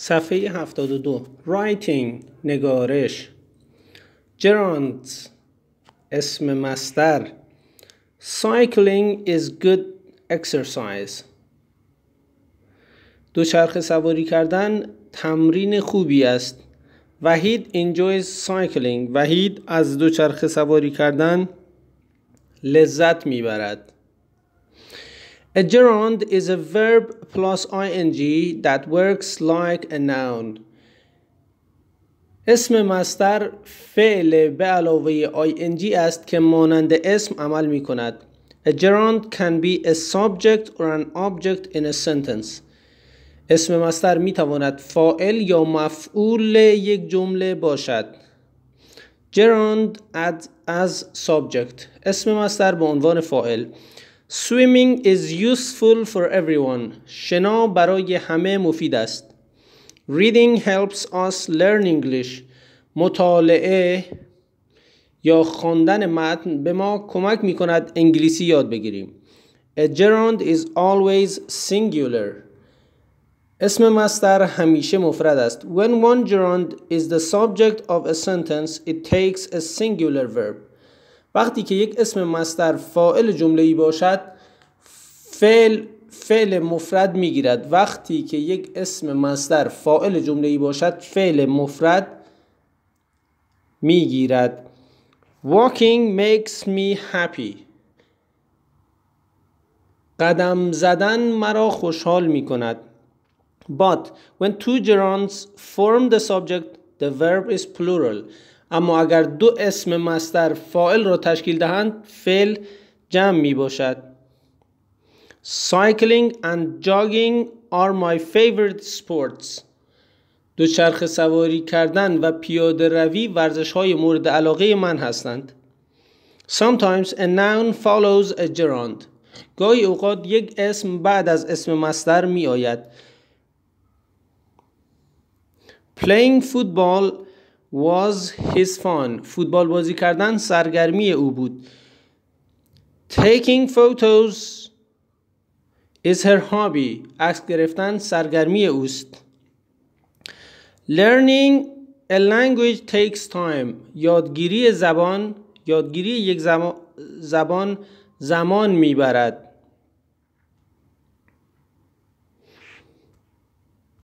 صفحه 72 رایتینگ نگارش جرانت اسم مستر سایکلینگ is good exercise دوچرخ سواری کردن تمرین خوبی است وحید enjoys سایکلینگ وحید از دوچرخه سواری کردن لذت میبرد A gerund is a verb plus ing that works like a noun. اسم مستر فعل به علاوه ing است که مانند اسم عمل می کند. A gerund can be a subject or an object in a sentence. اسم مستر می تواند فاعل یا مفعول یک جمله باشد. gerund as subject. اسم مستر به عنوان فاعل. Swimming is useful for everyone. شنا برای همه مفید است. Reading helps us learn English. مطالعه یا خواندن متن به ما کمک می کند انگلیسی یاد بگیریم. A gerund is always singular. اسم مستر همیشه مفرد است. When one gerund is the subject of a sentence, it takes a singular verb. وقتی که یک اسم مستر فائل جمله ای باشد فعل فعل مفرد میگیرد وقتی که یک اسم مصدر فاعل جمله ای باشد فعل مفرد میگیرد walking makes me happy قدم زدن مرا خوشحال می کند but when two gerunds form the subject the verb is plural اما اگر دو اسم مستر فائل را تشکیل دهند فعل جمع می باشد Cycling and jogging are my favorite sports دوچرخه سواری کردن و پیاده روی ورزش های مورد علاقه من هستند Sometimes a noun follows a gerund گاهی اوقات یک اسم بعد از اسم مستر می آید Playing football was his fun فوتبال بازی کردن سرگرمی او بود taking photos is her hobby عکس گرفتن سرگرمی اوست learning a language takes time یادگیری زبان یادگیری یک زبان زمان میبرد